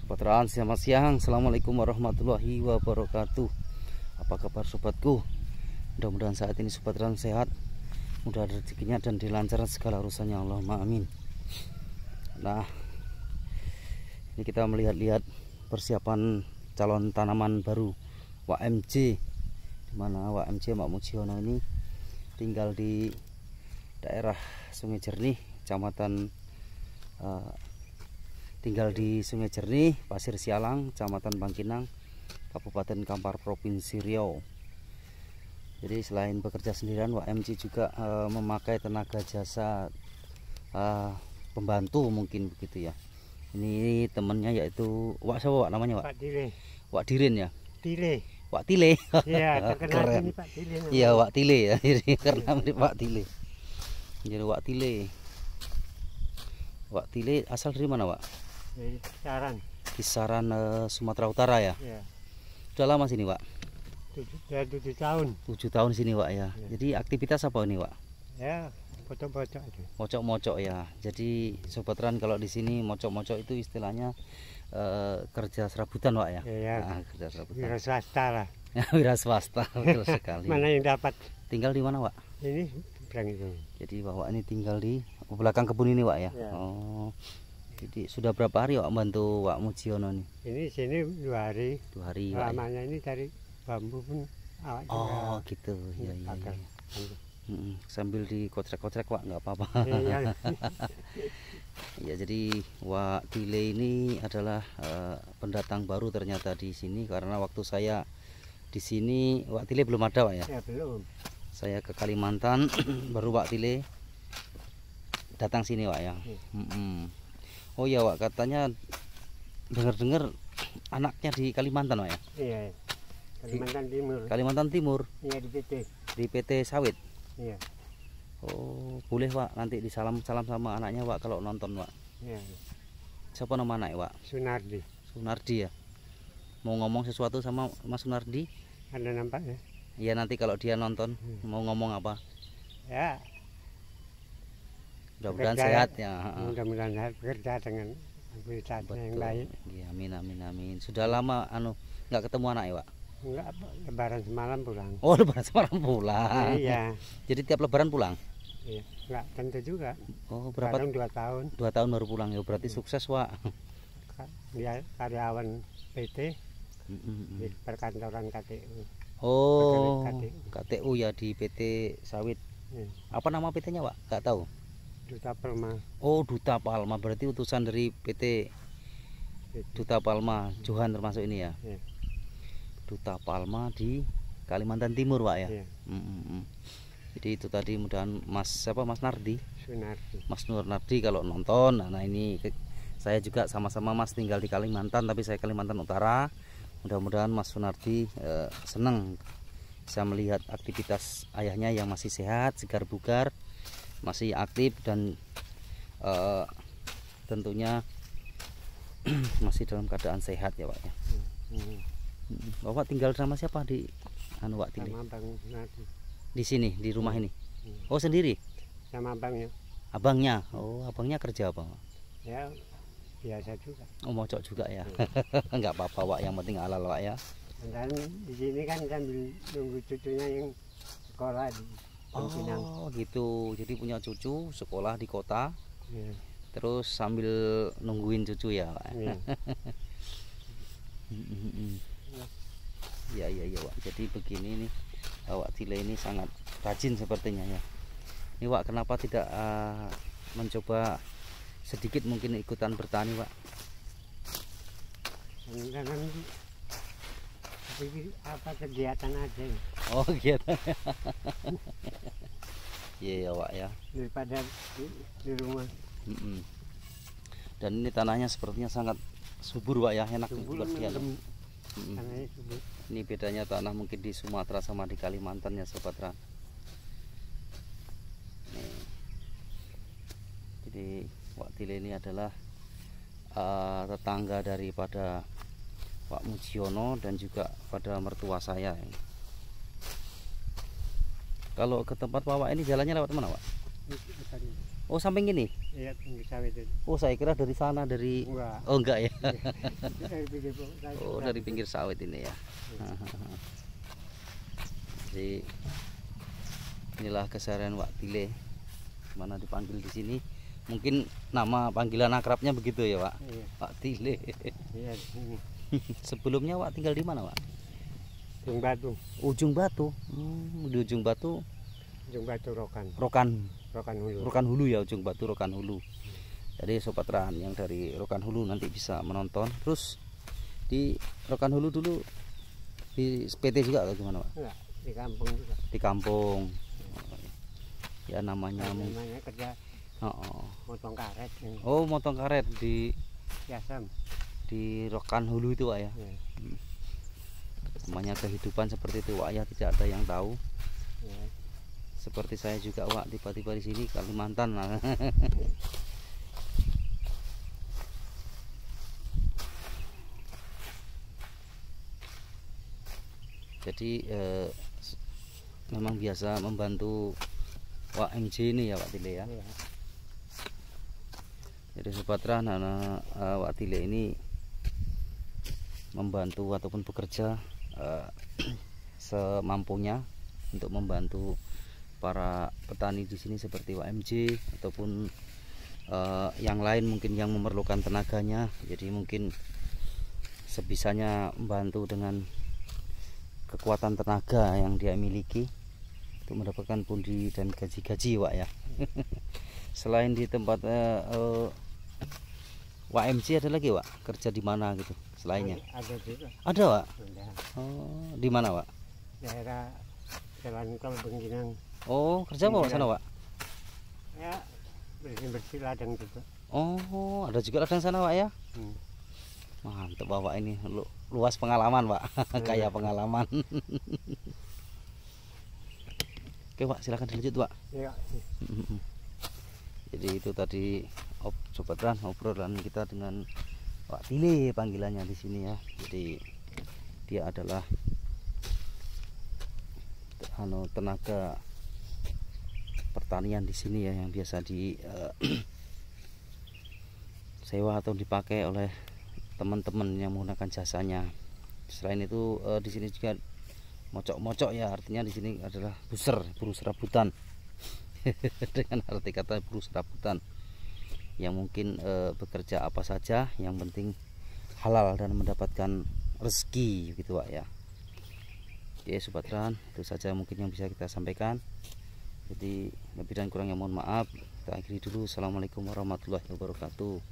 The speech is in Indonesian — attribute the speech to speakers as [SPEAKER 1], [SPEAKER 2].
[SPEAKER 1] Sobat Raan, selamat siang Assalamualaikum warahmatullahi wabarakatuh Apa kabar sobatku Mudah-mudahan saat ini Sobat Raan sehat Mudah rezekinya dan dilancarkan segala urusannya Allahumma amin Nah Ini kita melihat-lihat Persiapan calon tanaman baru WMC Dimana WMC Mak Mujiono ini Tinggal di daerah Sungai Jernih Kecamatan eh, tinggal di Sungai Jernih, Pasir Sialang, Kecamatan Bangkinang, Kabupaten Kampar, Provinsi Riau. Jadi selain bekerja sendirian, WMC juga uh, memakai tenaga jasa uh, pembantu mungkin begitu ya. Ini temannya yaitu Wak siapa Wak namanya Wak? Pak Dile. Wak Dirin ya? Dile. Wak Tile. Iya, karena ini Pak Tile. Iya, Wak Tile ya. Jadi karena mirip Pak Tile. Jadi Wak Tile. Wak Tile asal dari mana, Wak?
[SPEAKER 2] dari kisaran
[SPEAKER 1] kisaran uh, Sumatera Utara ya? ya sudah lama sini pak
[SPEAKER 2] sudah tujuh
[SPEAKER 1] tahun tujuh tahun sini pak ya. ya jadi aktivitas apa ini pak
[SPEAKER 2] ya mocok-mocok
[SPEAKER 1] mocok-mocok ya jadi sobat ran kalau di sini mocok-mocok itu istilahnya uh, kerja serabutan pak ya, ya, ya. Nah, kerja serabutan wira swasta lah wira swasta betul sekali mana yang dapat tinggal di mana pak ini jadi bapak ini tinggal di belakang kebun ini pak ya, ya. oh jadi sudah berapa hari Wak bantu Wak Mujiono nih? Ini sini dua hari. Dua hari. Ya? Lamanya ini dari bambu pun awak juga. Oh gitu, ya iya. ya. Hmm, sambil dikocrek-kocrek Wak nggak apa-apa. Iya. ya jadi Wak Tile ini adalah uh, pendatang baru ternyata di sini karena waktu saya di sini Wak Tile belum ada Wak ya? Ya belum. Saya ke Kalimantan baru Wak Tile datang sini Wak ya. Hmm. -mm oh iya Wak katanya dengar-dengar anaknya di Kalimantan Wak ya
[SPEAKER 2] iya, iya. Kalimantan Timur
[SPEAKER 1] Kalimantan Timur iya di PT di PT sawit iya oh boleh Wak nanti disalam salam sama anaknya Wak kalau nonton Wak iya, iya, siapa nama anaknya Wak Sunardi Sunardi ya mau ngomong sesuatu sama Mas Sunardi
[SPEAKER 2] ada ya?
[SPEAKER 1] Iya nanti kalau dia nonton hmm. mau ngomong apa? Ya mudah-mudahan ya. sehat ya mudah-mudahan sehat bekerja dengan berita yang baik ya, amin amin amin sudah lama anu nggak ketemu anak ya pak enggak lebaran semalam pulang oh lebaran semalam pulang iya jadi tiap lebaran pulang
[SPEAKER 2] iya enggak tentu juga
[SPEAKER 1] oh berapa Barang dua tahun dua tahun baru pulang ya berarti hmm. sukses pak
[SPEAKER 2] dia karyawan PT hmm, hmm, di perkantoran KTU
[SPEAKER 1] oh KTU. KTU ya di PT sawit iya. apa nama PT-nya pak nggak tahu Duta Palma. Oh, Duta Palma berarti utusan dari PT Duta Palma Johan termasuk ini ya. Iya. Duta Palma di Kalimantan Timur, Pak ya. Iya. Hmm, hmm, hmm. Jadi itu tadi mudah mudahan Mas siapa Mas Nardi? Mas Nur Nardi kalau nonton. Nah, nah ini saya juga sama-sama Mas tinggal di Kalimantan tapi saya Kalimantan Utara. Mudah-mudahan Mas Sunardi eh, senang bisa melihat aktivitas ayahnya yang masih sehat, segar bugar masih aktif dan uh, tentunya masih dalam keadaan sehat ya pak ya hmm. bapak tinggal sama siapa di anu pak tinggal di sini di rumah ini hmm. oh sendiri
[SPEAKER 2] sama abangnya
[SPEAKER 1] abangnya oh abangnya kerja apa
[SPEAKER 2] ya biasa juga
[SPEAKER 1] oh mocok juga ya hmm. nggak apa-apa pak yang penting ala pak ya
[SPEAKER 2] dan di sini kan sambil nunggu cucunya yang sekolah di
[SPEAKER 1] Oh gitu. Jadi punya cucu sekolah di kota. Yeah. Terus sambil nungguin cucu ya. Pak. Yeah. Ya, ya ya, pak. Jadi begini nih. Wak Tile ini sangat rajin sepertinya ya. Ini pak, kenapa tidak uh, mencoba sedikit mungkin ikutan bertani, Wak?
[SPEAKER 2] apa kegiatan aja ya?
[SPEAKER 1] oh kegiatan iya ya pak ya
[SPEAKER 2] daripada di, di rumah
[SPEAKER 1] mm -mm. dan ini tanahnya sepertinya sangat subur pak ya enak subur buat mm -mm. subur. ini bedanya tanah mungkin di Sumatera sama di Kalimantan ya sobat Ran jadi Wak Tile ini adalah uh, tetangga daripada Pak Mujiono dan juga pada mertua saya kalau ke tempat Pak ini jalannya lewat mana Pak? Oh samping ini? Iya, oh saya kira dari sana dari. Oh enggak ya. Iya. oh dari pinggir sawit ini ya. Iya. Jadi inilah keseharian Pak Mana dipanggil di sini? Mungkin nama panggilan akrabnya begitu ya Pak? Pak Tile. Iya. Sebelumnya Wak tinggal di mana Wak? Ujung Batu. Ujung Batu. Hmm, di Ujung Batu. Ujung Batu Rokan. Rokan. Rokan Hulu. Rokan Hulu ya Ujung Batu Rokan Hulu. Jadi sobat Rahan yang dari Rokan Hulu nanti bisa menonton. Terus di Rokan Hulu dulu di PT juga atau gimana Pak?
[SPEAKER 2] Iya, di kampung juga.
[SPEAKER 1] Di kampung. Ya namanya namanya kerja Oh, oh. Motong karet. Oh, motong karet di Yasem di Rokan Hulu itu Pak ya. Semuanya hmm. Namanya kehidupan seperti itu Pak ya tidak ada yang tahu. Iya. Seperti saya juga Pak tiba-tiba di sini Kalimantan. Lah. Jadi eh, memang biasa membantu Pak MJ ini ya Pak Tile ya. Iya. Jadi sobat anak uh, eh, Wak Tile ini membantu ataupun bekerja uh, semampunya untuk membantu para petani di sini seperti WMJ ataupun uh, yang lain mungkin yang memerlukan tenaganya jadi mungkin sebisanya membantu dengan kekuatan tenaga yang dia miliki untuk mendapatkan pundi dan gaji-gaji Wak ya selain di tempat uh, WMC ada lagi Pak? kerja di mana gitu selainnya ada juga ada Pak? oh di mana Pak?
[SPEAKER 2] daerah Jalan Kol Pengginang
[SPEAKER 1] oh kerja apa iya. sana Pak?
[SPEAKER 2] ya bersih bersih ladang juga gitu.
[SPEAKER 1] oh ada juga ladang sana Pak ya hmm. mantep bawa ini lu luas pengalaman Pak, hmm. kaya iya. pengalaman oke Pak, silakan dilanjut Wak ya jadi itu tadi ob, sobatran obrolan kita dengan Pak Tile panggilannya di sini ya jadi dia adalah ano, tenaga pertanian di sini ya yang biasa di uh, sewa atau dipakai oleh teman-teman yang menggunakan jasanya. Selain itu uh, di sini juga mocok-mocok ya artinya di sini adalah buser buru serabutan. dengan arti kata buruh serabutan yang mungkin e, bekerja apa saja yang penting halal dan mendapatkan rezeki gitu pak ya oke sobat ran itu saja mungkin yang bisa kita sampaikan jadi lebih dan kurangnya mohon maaf kita akhiri dulu assalamualaikum warahmatullahi wabarakatuh